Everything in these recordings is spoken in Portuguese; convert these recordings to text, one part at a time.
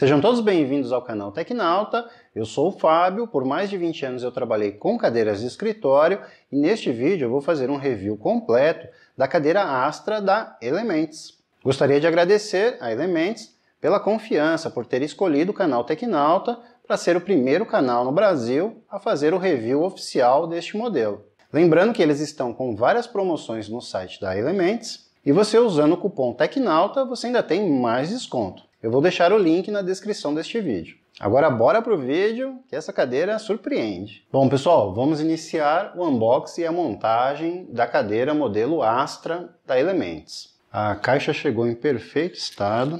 Sejam todos bem-vindos ao canal Tecnalta. Eu sou o Fábio. Por mais de 20 anos eu trabalhei com cadeiras de escritório e neste vídeo eu vou fazer um review completo da cadeira Astra da Elements. Gostaria de agradecer a Elements pela confiança por ter escolhido o canal Tecnalta para ser o primeiro canal no Brasil a fazer o review oficial deste modelo. Lembrando que eles estão com várias promoções no site da Elements e você usando o cupom Tecnalta você ainda tem mais desconto. Eu vou deixar o link na descrição deste vídeo. Agora bora pro vídeo, que essa cadeira surpreende. Bom pessoal, vamos iniciar o unboxing e a montagem da cadeira modelo Astra da Elements. A caixa chegou em perfeito estado,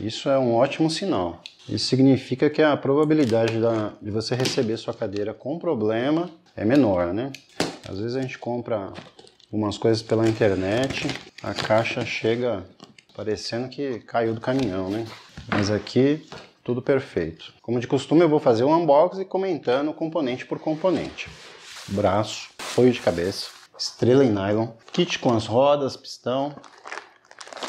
isso é um ótimo sinal. Isso significa que a probabilidade da, de você receber sua cadeira com problema é menor, né? Às vezes a gente compra algumas coisas pela internet, a caixa chega parecendo que caiu do caminhão, né? Mas aqui tudo perfeito. Como de costume, eu vou fazer um unboxing comentando componente por componente. Braço, apoio de cabeça, estrela em nylon, kit com as rodas, pistão,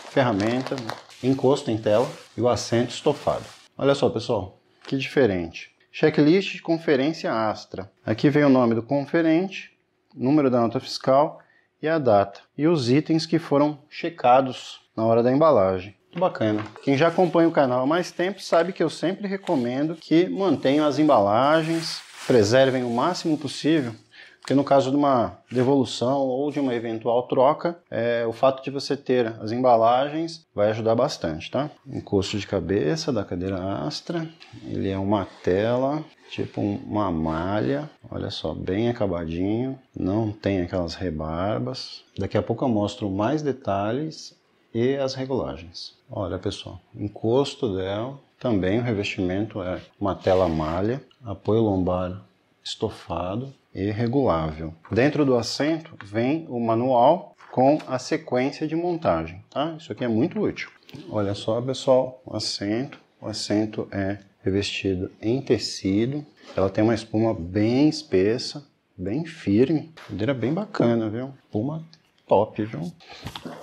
ferramenta, encosto em tela e o assento estofado. Olha só, pessoal, que diferente. Checklist de conferência Astra. Aqui vem o nome do conferente, número da nota fiscal e a data e os itens que foram checados na hora da embalagem. Bacana. Quem já acompanha o canal há mais tempo sabe que eu sempre recomendo que mantenham as embalagens, preservem o máximo possível, porque no caso de uma devolução ou de uma eventual troca, é, o fato de você ter as embalagens vai ajudar bastante, tá? Encosto de cabeça da cadeira Astra, ele é uma tela tipo uma malha, olha só, bem acabadinho, não tem aquelas rebarbas. Daqui a pouco eu mostro mais detalhes e as regulagens. Olha pessoal, encosto dela, também o revestimento é uma tela malha, apoio lombar estofado e regulável. Dentro do assento vem o manual com a sequência de montagem, tá? Isso aqui é muito útil. Olha só pessoal, o assento, o assento é Revestido em tecido. Ela tem uma espuma bem espessa, bem firme. Madeira bem bacana, viu? Espuma top, viu?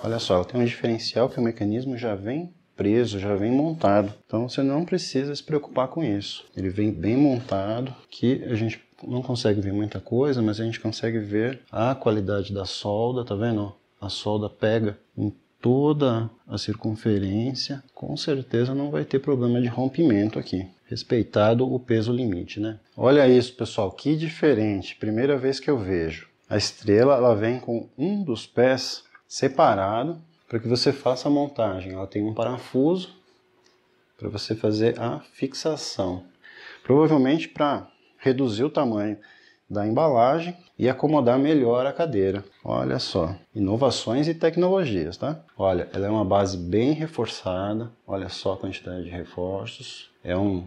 Olha só, ela tem um diferencial que o mecanismo já vem preso, já vem montado. Então você não precisa se preocupar com isso. Ele vem bem montado, que a gente não consegue ver muita coisa, mas a gente consegue ver a qualidade da solda, tá vendo? A solda pega em toda a circunferência, com certeza não vai ter problema de rompimento aqui. Respeitado o peso limite, né? Olha isso, pessoal, que diferente. Primeira vez que eu vejo. A estrela, ela vem com um dos pés separado para que você faça a montagem. Ela tem um parafuso para você fazer a fixação. Provavelmente para reduzir o tamanho da embalagem e acomodar melhor a cadeira. Olha só, inovações e tecnologias, tá? Olha, ela é uma base bem reforçada, olha só a quantidade de reforços. É um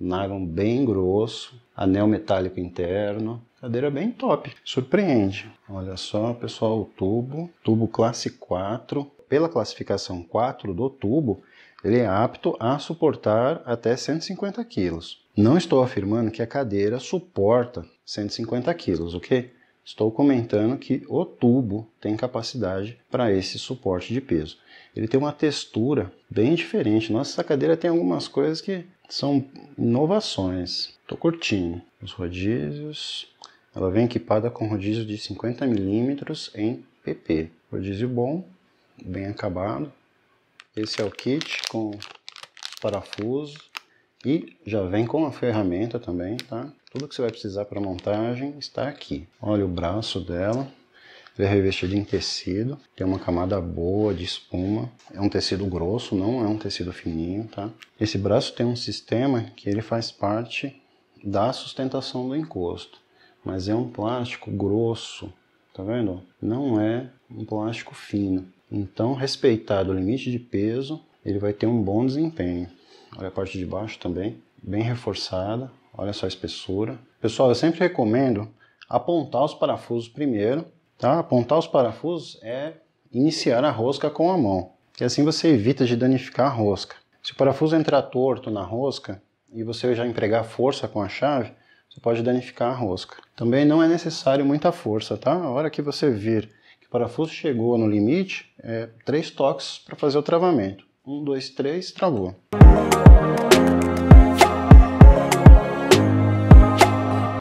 nylon bem grosso, anel metálico interno, cadeira bem top, surpreende. Olha só, pessoal, o tubo, tubo classe 4. Pela classificação 4 do tubo, ele é apto a suportar até 150 quilos. Não estou afirmando que a cadeira suporta 150 quilos, ok? Estou comentando que o tubo tem capacidade para esse suporte de peso. Ele tem uma textura bem diferente. Nossa, essa cadeira tem algumas coisas que são inovações. Estou curtindo os rodízios. Ela vem equipada com rodízio de 50 milímetros em PP. Rodízio bom, bem acabado. Esse é o kit com parafuso, e já vem com a ferramenta também, tá? Tudo que você vai precisar para montagem está aqui. Olha o braço dela, ele é revestido em tecido, tem uma camada boa de espuma. É um tecido grosso, não é um tecido fininho, tá? Esse braço tem um sistema que ele faz parte da sustentação do encosto, mas é um plástico grosso, tá vendo? Não é um plástico fino. Então, respeitado o limite de peso, ele vai ter um bom desempenho olha a parte de baixo também, bem reforçada, olha só a espessura. Pessoal, eu sempre recomendo apontar os parafusos primeiro, tá? Apontar os parafusos é iniciar a rosca com a mão, que assim você evita de danificar a rosca. Se o parafuso entrar torto na rosca e você já empregar força com a chave, você pode danificar a rosca. Também não é necessário muita força, tá? A hora que você vir que o parafuso chegou no limite, é três toques para fazer o travamento. Um, dois, três, travou.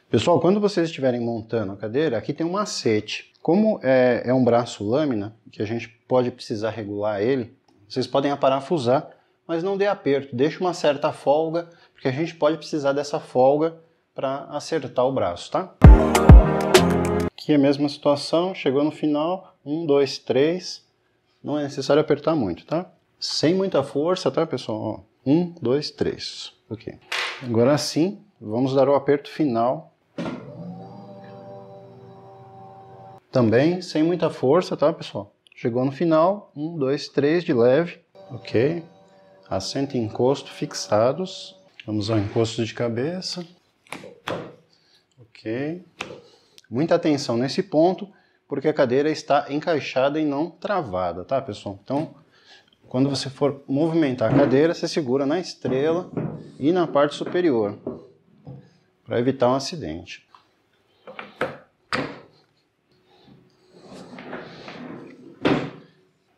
Pessoal, quando vocês estiverem montando a cadeira, aqui tem um macete. Como é, é um braço lâmina, que a gente pode precisar regular ele, vocês podem aparafusar, mas não dê aperto, deixe uma certa folga, porque a gente pode precisar dessa folga para acertar o braço, tá? Aqui é a mesma situação, chegou no final, um, dois, três, não é necessário apertar muito, tá? Sem muita força, tá pessoal? Ó. Um, dois, três. Ok. Agora sim, vamos dar o aperto final. Também sem muita força, tá, pessoal? Chegou no final. Um, dois, três de leve. Ok. Assento e encosto fixados. Vamos ao encosto de cabeça. Ok. Muita atenção nesse ponto, porque a cadeira está encaixada e não travada, tá, pessoal? Então, quando você for movimentar a cadeira, você segura na estrela e na parte superior para evitar um acidente.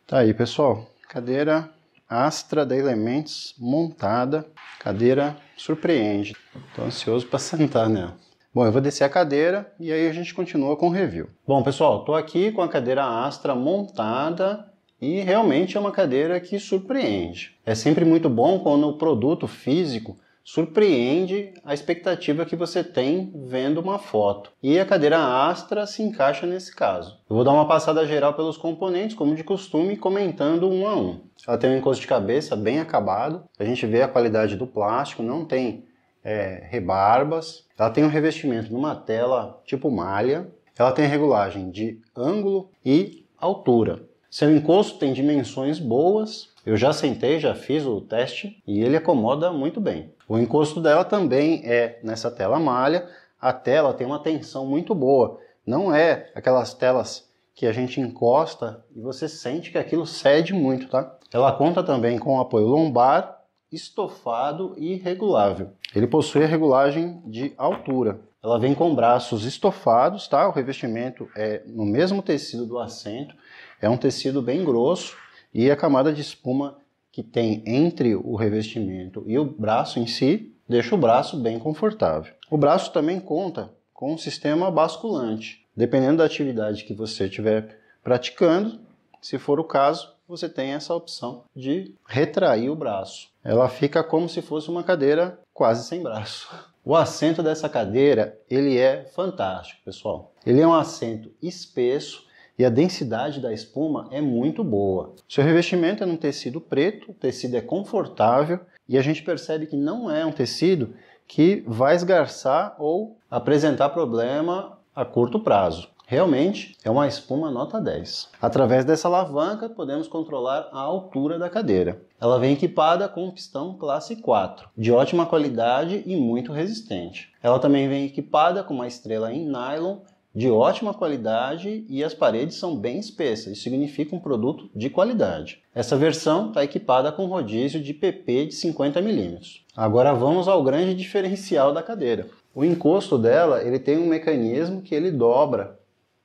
Tá aí, pessoal. Cadeira Astra da Elementos montada. Cadeira surpreende. Estou ansioso para sentar nela. Bom, eu vou descer a cadeira e aí a gente continua com o review. Bom, pessoal, estou aqui com a cadeira Astra montada e realmente é uma cadeira que surpreende. É sempre muito bom quando o produto físico surpreende a expectativa que você tem vendo uma foto. E a cadeira Astra se encaixa nesse caso. Eu vou dar uma passada geral pelos componentes, como de costume, comentando um a um. Ela tem um encosto de cabeça bem acabado, a gente vê a qualidade do plástico, não tem é, rebarbas. Ela tem um revestimento numa tela tipo malha. Ela tem regulagem de ângulo e altura. Seu encosto tem dimensões boas, eu já sentei, já fiz o teste e ele acomoda muito bem. O encosto dela também é nessa tela malha, a tela tem uma tensão muito boa, não é aquelas telas que a gente encosta e você sente que aquilo cede muito, tá? Ela conta também com apoio lombar, estofado e regulável. Ele possui a regulagem de altura. Ela vem com braços estofados, tá? O revestimento é no mesmo tecido do assento é um tecido bem grosso e a camada de espuma que tem entre o revestimento e o braço em si deixa o braço bem confortável. O braço também conta com um sistema basculante. Dependendo da atividade que você estiver praticando, se for o caso, você tem essa opção de retrair o braço. Ela fica como se fosse uma cadeira quase sem braço. O assento dessa cadeira, ele é fantástico, pessoal. Ele é um assento espesso e a densidade da espuma é muito boa. Seu revestimento é num tecido preto, o tecido é confortável e a gente percebe que não é um tecido que vai esgarçar ou apresentar problema a curto prazo. Realmente é uma espuma nota 10. Através dessa alavanca podemos controlar a altura da cadeira. Ela vem equipada com um pistão classe 4, de ótima qualidade e muito resistente. Ela também vem equipada com uma estrela em nylon de ótima qualidade e as paredes são bem espessas, isso significa um produto de qualidade. Essa versão está equipada com rodízio de PP de 50 mm. Agora vamos ao grande diferencial da cadeira. O encosto dela ele tem um mecanismo que ele dobra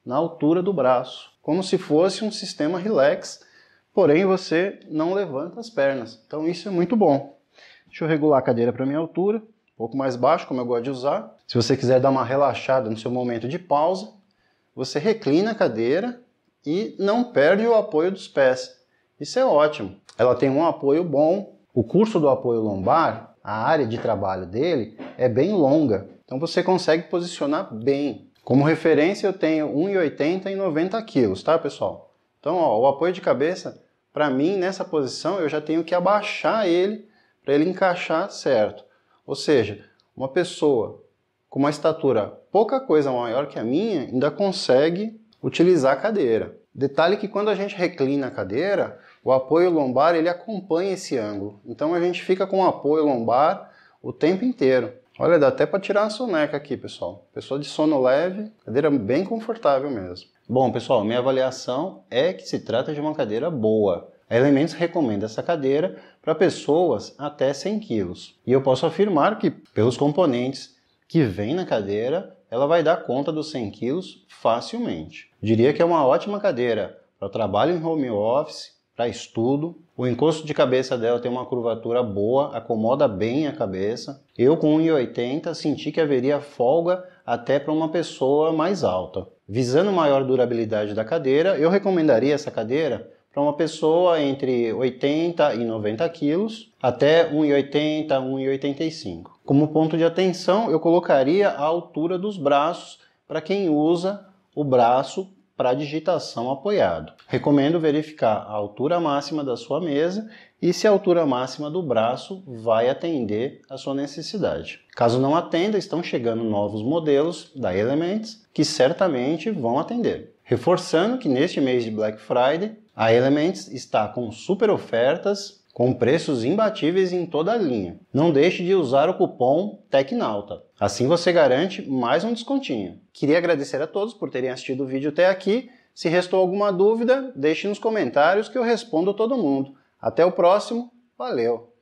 na altura do braço, como se fosse um sistema relax, porém você não levanta as pernas. Então isso é muito bom. Deixa eu regular a cadeira para minha altura um pouco mais baixo, como eu gosto de usar. Se você quiser dar uma relaxada no seu momento de pausa, você reclina a cadeira e não perde o apoio dos pés. Isso é ótimo. Ela tem um apoio bom. O curso do apoio lombar, a área de trabalho dele, é bem longa. Então você consegue posicionar bem. Como referência, eu tenho 1,80 e 90 quilos, tá pessoal? Então, ó, o apoio de cabeça, para mim, nessa posição, eu já tenho que abaixar ele para ele encaixar certo. Ou seja, uma pessoa com uma estatura pouca coisa maior que a minha ainda consegue utilizar a cadeira. Detalhe que quando a gente reclina a cadeira, o apoio lombar ele acompanha esse ângulo. Então a gente fica com o apoio lombar o tempo inteiro. Olha, dá até para tirar a soneca aqui, pessoal. Pessoa de sono leve, cadeira bem confortável mesmo. Bom, pessoal, minha avaliação é que se trata de uma cadeira boa. A Elementos recomenda essa cadeira para pessoas até 100 quilos. E eu posso afirmar que, pelos componentes que vem na cadeira, ela vai dar conta dos 100 quilos facilmente. Diria que é uma ótima cadeira para trabalho em home office, para estudo. O encosto de cabeça dela tem uma curvatura boa, acomoda bem a cabeça. Eu com 1,80 senti que haveria folga até para uma pessoa mais alta. Visando maior durabilidade da cadeira, eu recomendaria essa cadeira para uma pessoa entre 80 e 90 quilos, até 1,80, 1,85. Como ponto de atenção, eu colocaria a altura dos braços para quem usa o braço para digitação apoiado. Recomendo verificar a altura máxima da sua mesa e se a altura máxima do braço vai atender a sua necessidade. Caso não atenda, estão chegando novos modelos da Elements que certamente vão atender. Reforçando que neste mês de Black Friday a Elements está com super ofertas com preços imbatíveis em toda a linha. Não deixe de usar o cupom TECNAUTA. Assim você garante mais um descontinho. Queria agradecer a todos por terem assistido o vídeo até aqui. Se restou alguma dúvida, deixe nos comentários que eu respondo a todo mundo. Até o próximo, valeu!